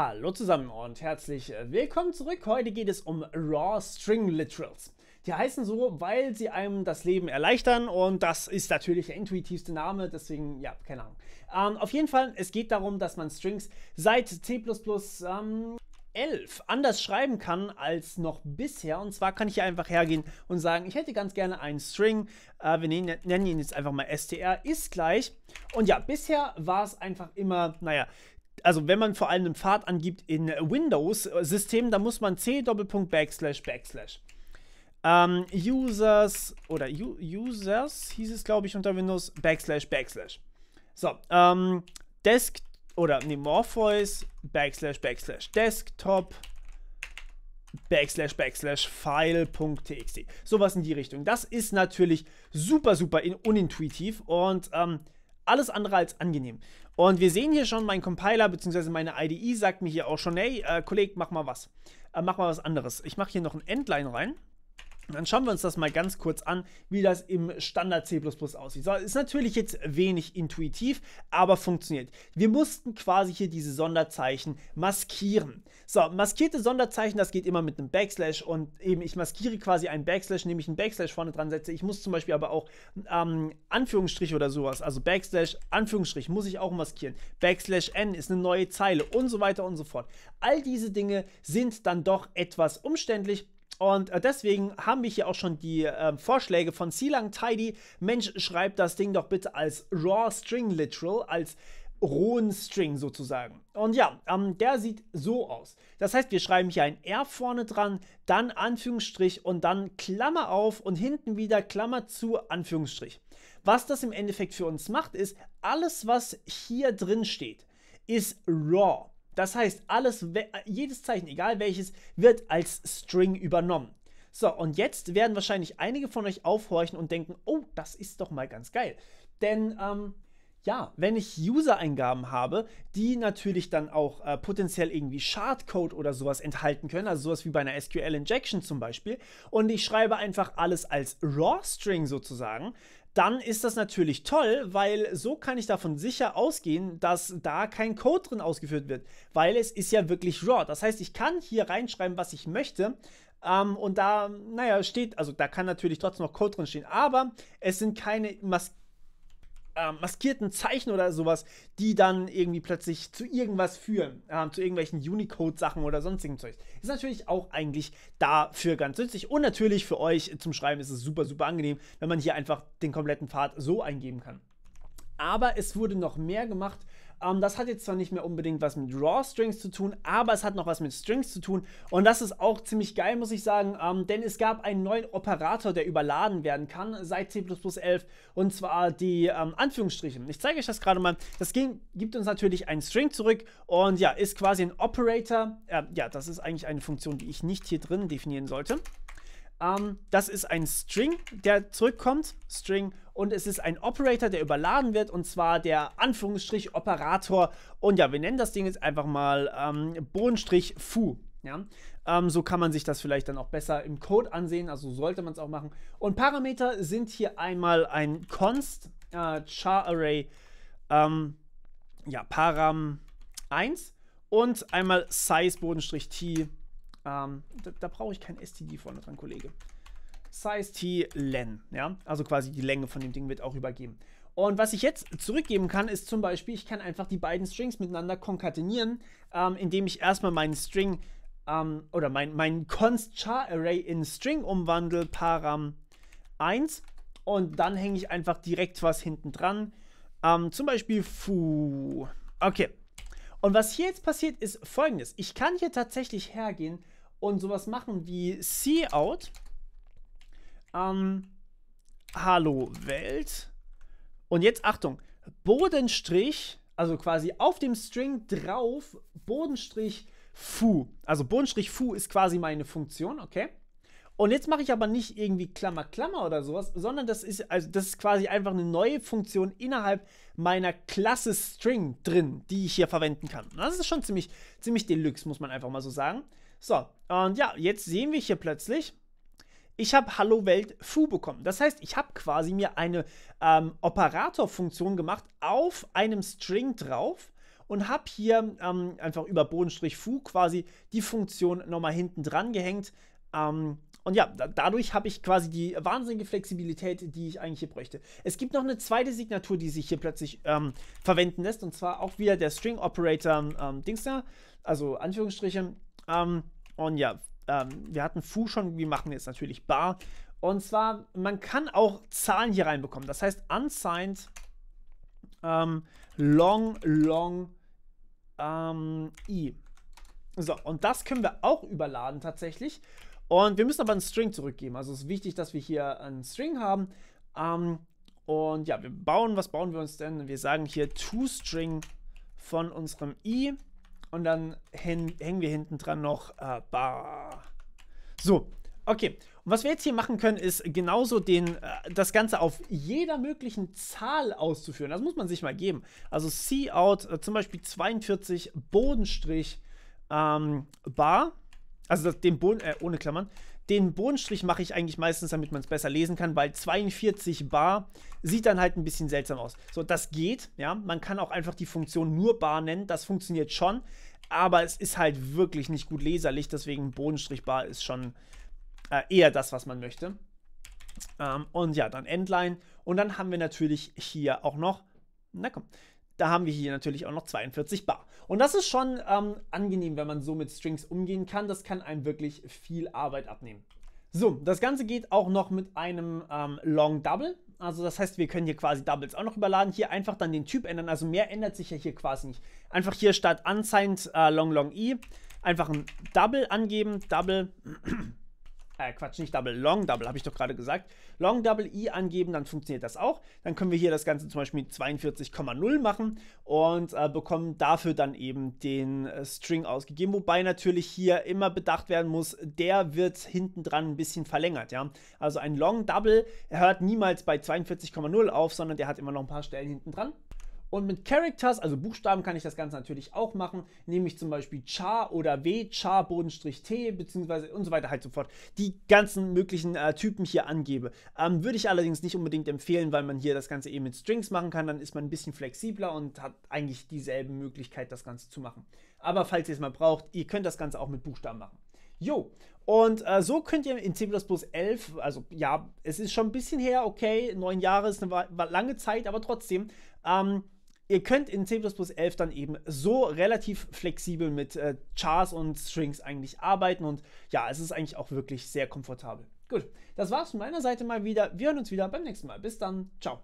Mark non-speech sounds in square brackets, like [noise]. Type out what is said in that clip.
Hallo zusammen und herzlich äh, willkommen zurück. Heute geht es um Raw String Literals. Die heißen so, weil sie einem das Leben erleichtern und das ist natürlich der intuitivste Name, deswegen, ja, keine Ahnung. Ähm, auf jeden Fall, es geht darum, dass man Strings seit C++ ähm, 11 anders schreiben kann als noch bisher. Und zwar kann ich hier einfach hergehen und sagen, ich hätte ganz gerne einen String. Äh, wir nennen, nennen, ihn jetzt einfach mal str ist gleich. Und ja, bisher war es einfach immer, naja, also wenn man vor allem einen Pfad angibt in Windows-Systemen, dann muss man c Doppelpunkt Backslash Backslash. Ähm, users oder U Users hieß es, glaube ich, unter Windows Backslash Backslash. So, ähm, Desk oder nee, Morpheus Backslash Backslash Desktop Backslash Backslash File.txt. Sowas in die Richtung. Das ist natürlich super, super unintuitiv und ähm, alles andere als angenehm. Und wir sehen hier schon, mein Compiler bzw. meine IDE sagt mir hier auch schon, hey, äh, Kollege, mach mal was. Äh, mach mal was anderes. Ich mache hier noch ein Endline rein. Dann schauen wir uns das mal ganz kurz an, wie das im Standard C++ aussieht. So, ist natürlich jetzt wenig intuitiv, aber funktioniert. Wir mussten quasi hier diese Sonderzeichen maskieren. So, maskierte Sonderzeichen, das geht immer mit einem Backslash und eben ich maskiere quasi einen Backslash, indem ich einen Backslash vorne dran setze. Ich muss zum Beispiel aber auch ähm, Anführungsstrich oder sowas, also Backslash, Anführungsstrich muss ich auch maskieren. Backslash n ist eine neue Zeile und so weiter und so fort. All diese Dinge sind dann doch etwas umständlich und äh, deswegen haben wir hier auch schon die äh, Vorschläge von Silang Tidy. Mensch, schreib das Ding doch bitte als Raw String Literal, als rohen String sozusagen. Und ja, ähm, der sieht so aus. Das heißt, wir schreiben hier ein R vorne dran, dann Anführungsstrich und dann Klammer auf und hinten wieder Klammer zu Anführungsstrich. Was das im Endeffekt für uns macht, ist, alles, was hier drin steht, ist raw. Das heißt, alles, jedes Zeichen, egal welches, wird als String übernommen. So, und jetzt werden wahrscheinlich einige von euch aufhorchen und denken, oh, das ist doch mal ganz geil. Denn ähm, ja, wenn ich User-Eingaben habe, die natürlich dann auch äh, potenziell irgendwie Shardcode oder sowas enthalten können, also sowas wie bei einer SQL-Injection zum Beispiel, und ich schreibe einfach alles als Raw-String sozusagen, dann ist das natürlich toll, weil so kann ich davon sicher ausgehen, dass da kein Code drin ausgeführt wird, weil es ist ja wirklich RAW. Das heißt, ich kann hier reinschreiben, was ich möchte. Ähm, und da, naja, steht, also da kann natürlich trotzdem noch Code drin stehen, aber es sind keine Mas ähm, maskierten Zeichen oder sowas, die dann irgendwie plötzlich zu irgendwas führen, ähm, zu irgendwelchen Unicode-Sachen oder sonstigen Zeugs. Ist natürlich auch eigentlich dafür ganz nützlich und natürlich für euch zum Schreiben ist es super, super angenehm, wenn man hier einfach den kompletten Pfad so eingeben kann. Aber es wurde noch mehr gemacht ähm, das hat jetzt zwar nicht mehr unbedingt was mit Raw Strings zu tun, aber es hat noch was mit Strings zu tun. Und das ist auch ziemlich geil, muss ich sagen, ähm, denn es gab einen neuen Operator, der überladen werden kann seit C11 und zwar die ähm, Anführungsstriche. Ich zeige euch das gerade mal. Das ging, gibt uns natürlich einen String zurück und ja, ist quasi ein Operator. Äh, ja, das ist eigentlich eine Funktion, die ich nicht hier drin definieren sollte. Ähm, das ist ein String, der zurückkommt, String, und es ist ein Operator, der überladen wird, und zwar der Anführungsstrich Operator. Und ja, wir nennen das Ding jetzt einfach mal ähm, Bohnenstrich Fu. Ja? Ähm, so kann man sich das vielleicht dann auch besser im Code ansehen, also sollte man es auch machen. Und Parameter sind hier einmal ein const äh, char array, ähm, ja, param 1 und einmal size-t Bodenstrich ähm, da, da brauche ich kein STD vorne dran, Kollege. Size T Len, ja, also quasi die Länge von dem Ding wird auch übergeben. Und was ich jetzt zurückgeben kann, ist zum Beispiel, ich kann einfach die beiden Strings miteinander konkatenieren, ähm, indem ich erstmal meinen String ähm, oder mein, mein const-char-array in String umwandle, param 1, und dann hänge ich einfach direkt was hinten dran. Ähm, zum Beispiel foo. Okay. Und was hier jetzt passiert, ist folgendes. Ich kann hier tatsächlich hergehen und sowas machen wie See Out, ähm, Hallo Welt und jetzt Achtung, Bodenstrich, also quasi auf dem String drauf, Bodenstrich Fu. Also Bodenstrich Fu ist quasi meine Funktion, okay? Und jetzt mache ich aber nicht irgendwie Klammer, Klammer oder sowas, sondern das ist, also das ist quasi einfach eine neue Funktion innerhalb meiner Klasse String drin, die ich hier verwenden kann. Und das ist schon ziemlich, ziemlich deluxe, muss man einfach mal so sagen. So, und ja, jetzt sehen wir hier plötzlich, ich habe Hallo Welt Foo bekommen. Das heißt, ich habe quasi mir eine ähm, Operatorfunktion gemacht auf einem String drauf und habe hier ähm, einfach über Bodenstrich Fu quasi die Funktion nochmal hinten dran gehängt. Ähm, und ja, da, dadurch habe ich quasi die wahnsinnige Flexibilität, die ich eigentlich hier bräuchte. Es gibt noch eine zweite Signatur, die sich hier plötzlich ähm, verwenden lässt, und zwar auch wieder der String Operator ähm, Dings da, also Anführungsstriche. Ähm, und ja, ähm, wir hatten Fu schon, wir machen jetzt natürlich Bar. Und zwar, man kann auch Zahlen hier reinbekommen. Das heißt, unsigned ähm, long, long ähm, i. So, und das können wir auch überladen tatsächlich. Und wir müssen aber einen String zurückgeben. Also es ist wichtig, dass wir hier einen String haben. Ähm, und ja, wir bauen, was bauen wir uns denn? Wir sagen hier toString von unserem i und dann hängen wir hinten dran noch äh, Bar. So, okay. Und was wir jetzt hier machen können, ist genauso den, äh, das Ganze auf jeder möglichen Zahl auszuführen. Das muss man sich mal geben. Also C out, äh, zum Beispiel 42 Bodenstrich ähm, Bar. Also den Boden, äh, ohne Klammern. Den Bodenstrich mache ich eigentlich meistens, damit man es besser lesen kann, weil 42 bar sieht dann halt ein bisschen seltsam aus. So, das geht, ja. Man kann auch einfach die Funktion nur bar nennen, das funktioniert schon, aber es ist halt wirklich nicht gut leserlich, deswegen Bodenstrich bar ist schon äh, eher das, was man möchte. Ähm, und ja, dann Endline und dann haben wir natürlich hier auch noch, na komm, da haben wir hier natürlich auch noch 42 Bar. Und das ist schon ähm, angenehm, wenn man so mit Strings umgehen kann. Das kann einem wirklich viel Arbeit abnehmen. So, das Ganze geht auch noch mit einem ähm, Long Double. Also das heißt, wir können hier quasi Doubles auch noch überladen. Hier einfach dann den Typ ändern. Also mehr ändert sich ja hier quasi nicht. Einfach hier statt unsigned äh, Long Long E einfach ein Double angeben. Double [clears throat] äh Quatsch, nicht Double, Long Double, habe ich doch gerade gesagt, Long Double I angeben, dann funktioniert das auch. Dann können wir hier das Ganze zum Beispiel mit 42,0 machen und äh, bekommen dafür dann eben den äh, String ausgegeben, wobei natürlich hier immer bedacht werden muss, der wird hinten dran ein bisschen verlängert, ja. Also ein Long Double hört niemals bei 42,0 auf, sondern der hat immer noch ein paar Stellen hinten dran. Und mit Characters, also Buchstaben, kann ich das Ganze natürlich auch machen, Nehme ich zum Beispiel char oder w, char, Bodenstrich, t, beziehungsweise und so weiter halt sofort. Die ganzen möglichen äh, Typen hier angebe. Ähm, würde ich allerdings nicht unbedingt empfehlen, weil man hier das Ganze eben mit Strings machen kann, dann ist man ein bisschen flexibler und hat eigentlich dieselbe Möglichkeit, das Ganze zu machen. Aber falls ihr es mal braucht, ihr könnt das Ganze auch mit Buchstaben machen. Jo, und äh, so könnt ihr in C++ 11, also ja, es ist schon ein bisschen her, okay, neun Jahre ist eine lange Zeit, aber trotzdem, ähm, Ihr könnt in C11 dann eben so relativ flexibel mit äh, Chars und Strings eigentlich arbeiten und ja, es ist eigentlich auch wirklich sehr komfortabel. Gut, das war's von meiner Seite mal wieder. Wir hören uns wieder beim nächsten Mal. Bis dann, ciao.